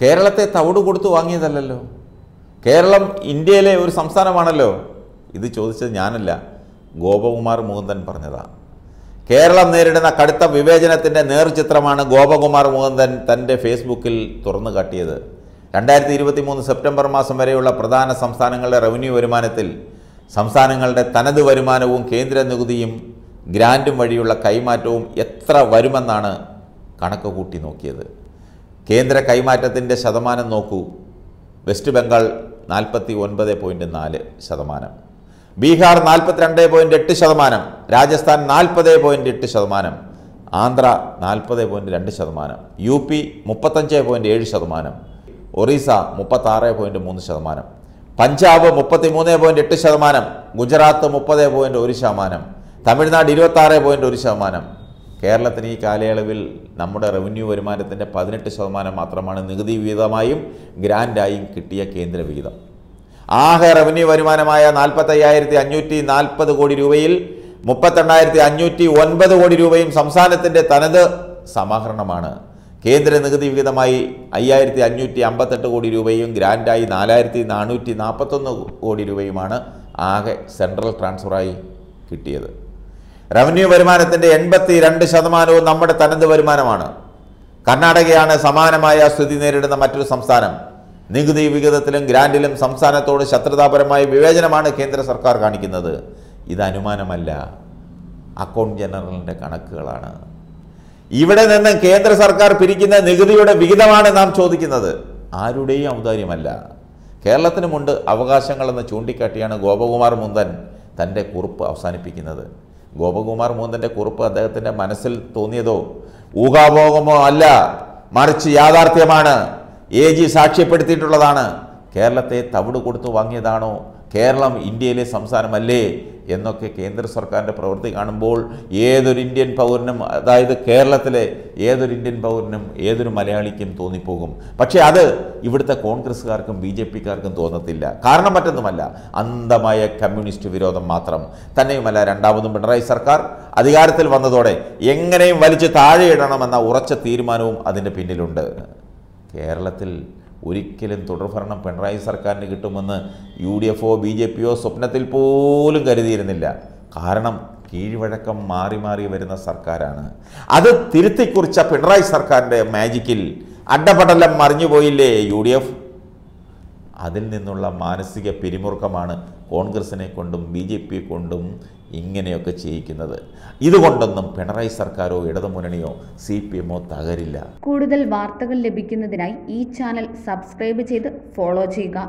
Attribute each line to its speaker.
Speaker 1: കേരളത്തെ തവിട് കൊടുത്തു വാങ്ങിയതല്ലല്ലോ കേരളം ഇന്ത്യയിലെ ഒരു സംസ്ഥാനമാണല്ലോ ഇത് ചോദിച്ചത് ഞാനല്ല ഗോപകുമാർ മുകുന്ദൻ പറഞ്ഞതാണ് കേരളം നേരിടുന്ന കടുത്ത വിവേചനത്തിൻ്റെ നേർചിത്രമാണ് ഗോപകുമാർ മുകുന്ദൻ തൻ്റെ ഫേസ്ബുക്കിൽ തുറന്നു കാട്ടിയത് രണ്ടായിരത്തി ഇരുപത്തി മൂന്ന് സെപ്റ്റംബർ മാസം വരെയുള്ള പ്രധാന സംസ്ഥാനങ്ങളുടെ റവന്യൂ വരുമാനത്തിൽ സംസ്ഥാനങ്ങളുടെ തനത് വരുമാനവും കേന്ദ്ര നികുതിയും ഗ്രാൻറ്റും വഴിയുള്ള കൈമാറ്റവും എത്ര വരുമെന്നാണ് കണക്ക് കൂട്ടി നോക്കിയത് കേന്ദ്ര കൈമാറ്റത്തിൻ്റെ ശതമാനം നോക്കൂ വെസ്റ്റ് ബംഗാൾ നാൽപ്പത്തി ഒൻപത് പോയിൻറ്റ് നാല് ശതമാനം ബീഹാർ നാൽപ്പത്തിരണ്ട് പോയിൻറ്റ് എട്ട് ശതമാനം രാജസ്ഥാൻ നാൽപ്പത് പോയിൻറ്റ് എട്ട് ശതമാനം ആന്ധ്ര നാൽപ്പത് പോയിൻറ്റ് രണ്ട് ശതമാനം യു പി മുപ്പത്തഞ്ച് പോയിൻറ്റ് ഏഴ് ശതമാനം ഒറീസ മുപ്പത്താറ് പോയിൻറ്റ് മൂന്ന് ശതമാനം പഞ്ചാബ് മുപ്പത്തി മൂന്ന് പോയിൻറ്റ് എട്ട് ശതമാനം ഗുജറാത്ത് മുപ്പത് പോയിൻറ്റ് ഒരു ശതമാനം തമിഴ്നാട് ഇരുപത്താറ് പോയിൻറ്റ് ഒരു ശതമാനം കേരളത്തിന് ഈ കാലയളവിൽ നമ്മുടെ റവന്യൂ വരുമാനത്തിൻ്റെ പതിനെട്ട് ശതമാനം മാത്രമാണ് നികുതി വിഹിതമായും ഗ്രാൻഡായും കിട്ടിയ കേന്ദ്ര വിഹിതം ആകെ റവന്യൂ വരുമാനമായ നാൽപ്പത്തയ്യായിരത്തി അഞ്ഞൂറ്റി നാൽപ്പത് കോടി രൂപയിൽ മുപ്പത്തെണ്ണായിരത്തി അഞ്ഞൂറ്റി ഒൻപത് കോടി രൂപയും സംസ്ഥാനത്തിൻ്റെ തനത് സമാഹരണമാണ് കേന്ദ്ര നികുതി വിഹിതമായി അയ്യായിരത്തി അഞ്ഞൂറ്റി അമ്പത്തെട്ട് കോടി രൂപയും ഗ്രാൻഡായി നാലായിരത്തി നാനൂറ്റി നാൽപ്പത്തൊന്ന് കോടി രൂപയുമാണ് ആകെ സെൻട്രൽ ട്രാൻസ്ഫറായി കിട്ടിയത് റവന്യൂ വരുമാനത്തിൻ്റെ എൺപത്തി രണ്ട് ശതമാനവും നമ്മുടെ തനത് വരുമാനമാണ് കർണാടകയാണ് സമാനമായ സ്ഥിതി നേരിടുന്ന മറ്റൊരു സംസ്ഥാനം നികുതി വിഹിതത്തിലും ഗ്രാൻഡിലും സംസ്ഥാനത്തോട് ശത്രുതാപരമായ വിവേചനമാണ് കേന്ദ്ര സർക്കാർ കാണിക്കുന്നത് ഇത് അനുമാനമല്ല അക്കൗണ്ട് ജനറലിൻ്റെ കണക്കുകളാണ് ഇവിടെ നിന്ന് കേന്ദ്ര സർക്കാർ പിരിക്കുന്ന നികുതിയുടെ വിഹിതമാണ് നാം ചോദിക്കുന്നത് ആരുടെയും ഔദാര്യമല്ല കേരളത്തിനുമുണ്ട് അവകാശങ്ങളെന്ന് ചൂണ്ടിക്കാട്ടിയാണ് ഗോപകുമാർ മുന്തൻ തൻ്റെ കുറിപ്പ് അവസാനിപ്പിക്കുന്നത് ഗോപകുമാർ മൂന്നിൻ്റെ കുറിപ്പ് അദ്ദേഹത്തിൻ്റെ മനസ്സിൽ തോന്നിയതോ ഊഹാഭോഗമോ അല്ല മറിച്ച് യാഥാർത്ഥ്യമാണ് എ ജി സാക്ഷ്യപ്പെടുത്തിയിട്ടുള്ളതാണ് കേരളത്തെ തവിട് കൊടുത്തു വാങ്ങിയതാണോ കേരളം ഇന്ത്യയിലെ സംസ്ഥാനമല്ലേ എന്നൊക്കെ കേന്ദ്ര സർക്കാരിൻ്റെ പ്രവൃത്തി കാണുമ്പോൾ ഏതൊരു ഇന്ത്യൻ പൗരനും അതായത് കേരളത്തിലെ ഏതൊരു ഇന്ത്യൻ പൗരനും ഏതൊരു മലയാളിക്കും തോന്നിപ്പോകും പക്ഷേ അത് ഇവിടുത്തെ കോൺഗ്രസ്സുകാർക്കും ബി ജെ പിക്കാർക്കും തോന്നത്തില്ല കാരണം മറ്റൊന്നുമല്ല അന്ധമായ കമ്മ്യൂണിസ്റ്റ് വിരോധം മാത്രം തന്നെയുമല്ല രണ്ടാമതും പിണറായി സർക്കാർ അധികാരത്തിൽ വന്നതോടെ എങ്ങനെയും വലിച്ചു താഴെയിടണമെന്ന ഉറച്ച തീരുമാനവും അതിൻ്റെ പിന്നിലുണ്ട് കേരളത്തിൽ ഒരിക്കലും തുടർഭരണം പിണറായി സർക്കാരിന് കിട്ടുമെന്ന് യു ഡി എഫോ ബി ജെ പിയോ സ്വപ്നത്തിൽ പോലും കരുതിയിരുന്നില്ല കാരണം കീഴ്വഴക്കം മാറി മാറി വരുന്ന സർക്കാരാണ് അത് തിരുത്തിക്കുറിച്ച പിണറായി സർക്കാരിൻ്റെ മാജിക്കിൽ അഡപടലം മറിഞ്ഞുപോയില്ലേ യു ഡി എഫ് അതിൽ നിന്നുള്ള മാനസിക പിരിമുറുക്കമാണ് കോൺഗ്രസിനെ കൊണ്ടും ബി ജെ പി കൊണ്ടും ഇങ്ങനെയൊക്കെ ചെയ്യിക്കുന്നത് ഇതുകൊണ്ടൊന്നും പിണറായി സർക്കാരോ ഇടതുമുന്നണിയോ സി പി എമ്മോ തകരില്ല കൂടുതൽ വാർത്തകൾ ലഭിക്കുന്നതിനായി ഈ ചാനൽ സബ്സ്ക്രൈബ് ചെയ്ത് ഫോളോ ചെയ്യുക